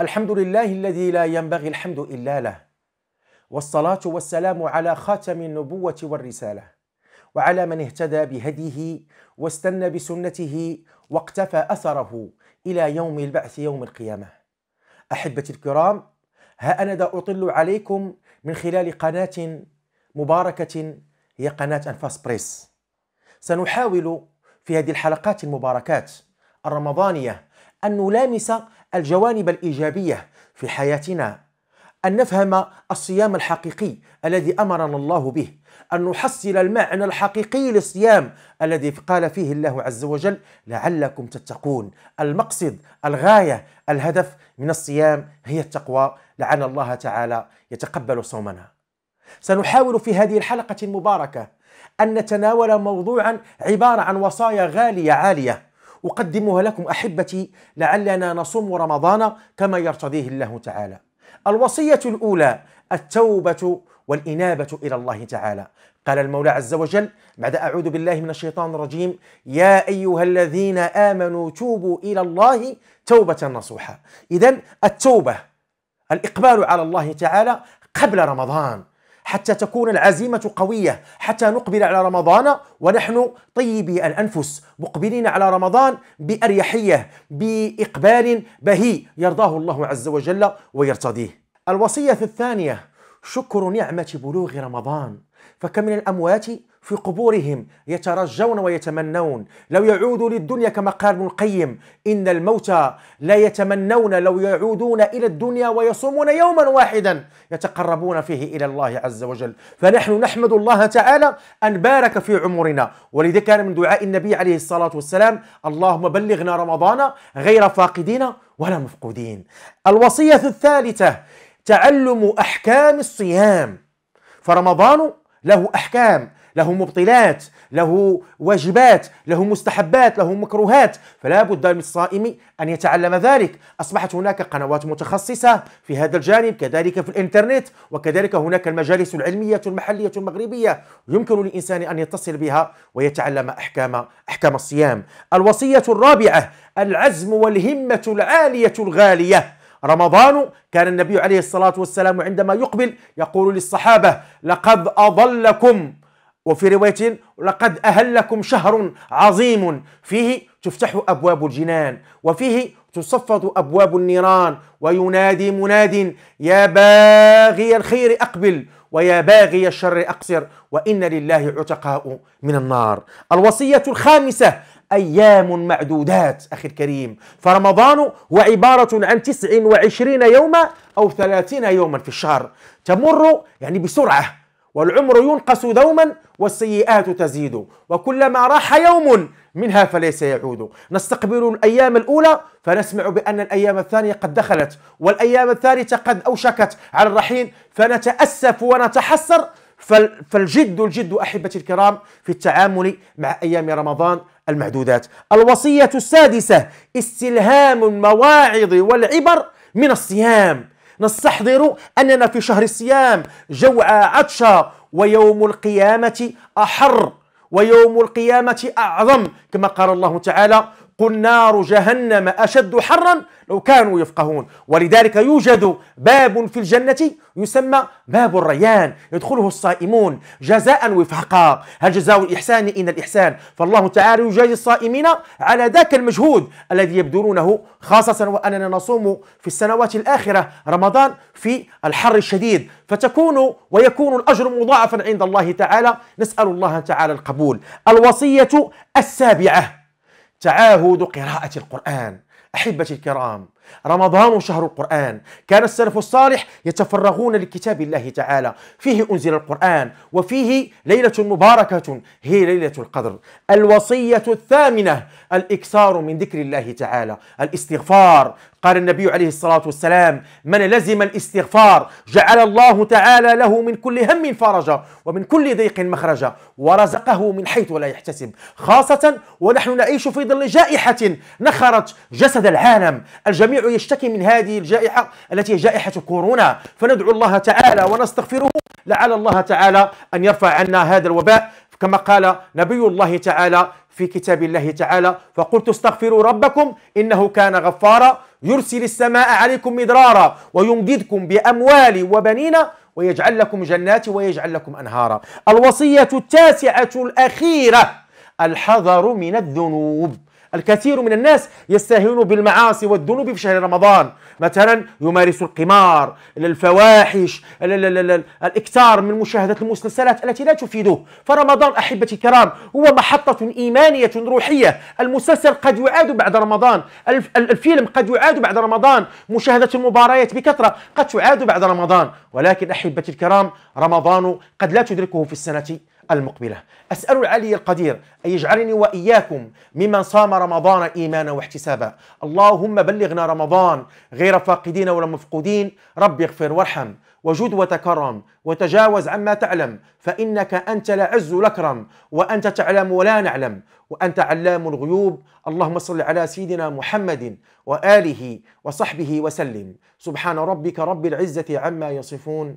الحمد لله الذي لا ينبغي الحمد إلا له والصلاة والسلام على خاتم النبوة والرسالة وعلى من اهتدى بهديه واستنى بسنته واقتفى أثره إلى يوم البعث يوم القيامة أحبتي الكرام ها أنا أطل عليكم من خلال قناة مباركة هي قناة أنفاس بريس سنحاول في هذه الحلقات المباركات الرمضانية أن نلامس الجوانب الايجابيه في حياتنا ان نفهم الصيام الحقيقي الذي امرنا الله به ان نحصل المعنى الحقيقي للصيام الذي قال فيه الله عز وجل لعلكم تتقون المقصد الغايه الهدف من الصيام هي التقوى لعل الله تعالى يتقبل صومنا سنحاول في هذه الحلقه المباركه ان نتناول موضوعا عباره عن وصايا غاليه عاليه أقدمها لكم أحبتي لعلنا نصوم رمضان كما يرتضيه الله تعالى الوصية الأولى التوبة والإنابة إلى الله تعالى قال المولى عز وجل بعد أعوذ بالله من الشيطان الرجيم يا أيها الذين آمنوا توبوا إلى الله توبة نصوحة إذا التوبة الإقبال على الله تعالى قبل رمضان حتى تكون العزيمة قوية حتى نقبل على رمضان ونحن طيبي الأنفس مقبلين على رمضان بأريحية بإقبال بهي يرضاه الله عز وجل ويرتضيه الوصية الثانية شكر نعمة بلوغ رمضان فكم من الأموات في قبورهم يترجون ويتمنون لو يعودوا للدنيا كما قال ابن القيم إن الموتى لا يتمنون لو يعودون إلى الدنيا ويصومون يوما واحدا يتقربون فيه إلى الله عز وجل فنحن نحمد الله تعالى أن بارك في عمرنا ولذلك كان من دعاء النبي عليه الصلاة والسلام اللهم بلغنا رمضان غير فاقدين ولا مفقودين الوصية الثالثة تعلم أحكام الصيام فرمضان له أحكام له مبطلات له واجبات له مستحبات له مكروهات فلا بد للصائم أن يتعلم ذلك أصبحت هناك قنوات متخصصة في هذا الجانب كذلك في الإنترنت وكذلك هناك المجالس العلمية المحلية المغربية يمكن للإنسان أن يتصل بها ويتعلم أحكام أحكام الصيام الوصية الرابعة العزم والهمة العالية الغالية رمضان كان النبي عليه الصلاة والسلام عندما يقبل يقول للصحابة لقد أضلكم وفي رواية لقد أهلكم شهر عظيم فيه تفتح أبواب الجنان وفيه تصفد أبواب النيران وينادي مناد يا باغي الخير أقبل ويا باغي الشر أقصر وإن لله عتقاء من النار الوصية الخامسة أيام معدودات أخي الكريم فرمضان هو عبارة عن 29 يوما أو 30 يوما في الشهر تمر يعني بسرعة والعمر ينقص دوما والسيئات تزيد وكلما راح يوم منها فليس يعود نستقبل الأيام الأولى فنسمع بأن الأيام الثانية قد دخلت والأيام الثالثة قد أوشكت على الرحيل فنتأسف ونتحسر فالجد الجد أحبتي الكرام في التعامل مع أيام رمضان المعدودات الوصية السادسة استلهام المواعظ والعبر من الصيام نستحضر أننا في شهر الصيام جوعى عطشى ويوم القيامة أحر ويوم القيامة أعظم كما قال الله تعالى قل نار جهنم أشد حرا لو كانوا يفقهون ولذلك يوجد باب في الجنة يسمى باب الريان يدخله الصائمون جزاء وفاقا هل جزاء الإحسان إن الإحسان فالله تعالى يجازي الصائمين على ذاك المجهود الذي يبذلونه خاصة وأننا نصوم في السنوات الآخرة رمضان في الحر الشديد فتكون ويكون الأجر مضاعفا عند الله تعالى نسأل الله تعالى القبول الوصية السابعة تعاهد قراءة القرآن أحبتي الكرام رمضان شهر القرآن كان السلف الصالح يتفرغون لكتاب الله تعالى فيه أنزل القرآن وفيه ليلة مباركة هي ليلة القدر الوصية الثامنة الإكثار من ذكر الله تعالى الاستغفار قال النبي عليه الصلاة والسلام من لزم الاستغفار جعل الله تعالى له من كل هم فرجا ومن كل ضيق مخرجا ورزقه من حيث لا يحتسب خاصة ونحن نعيش في ظل جائحة نخرت جسد العالم الجميع الجميع يشتكي من هذه الجائحة التي هي جائحة كورونا فندعو الله تعالى ونستغفره لعل الله تعالى أن يرفع عنا هذا الوباء كما قال نبي الله تعالى في كتاب الله تعالى فقلت استغفروا ربكم إنه كان غفارا يرسل السماء عليكم مدرارا ويمددكم بأموال وبنين ويجعل لكم جنات ويجعل لكم أنهارا الوصية التاسعة الأخيرة الحذر من الذنوب الكثير من الناس يستهينون بالمعاصي والذنوب في شهر رمضان مثلا يمارس القمار الفواحش الاكثار من مشاهدة المسلسلات التي لا تفيده فرمضان أحبتي الكرام هو محطة إيمانية روحية المسلسل قد يعاد بعد رمضان الفيلم قد يعاد بعد رمضان مشاهدة المباريات بكثرة قد تعاد بعد رمضان ولكن أحبتي الكرام رمضان قد لا تدركه في السنة المقبلة أسأل العلي القدير أن يجعلني وإياكم ممن صام رمضان إيمانا واحتسابا اللهم بلغنا رمضان غير فاقدين ولا مفقودين رب اغفر وارحم وجد وتكرم وتجاوز عما تعلم فإنك أنت لعز الأكرم وأنت تعلم ولا نعلم وأنت علام الغيوب اللهم صل على سيدنا محمد وآله وصحبه وسلم سبحان ربك رب العزة عما يصفون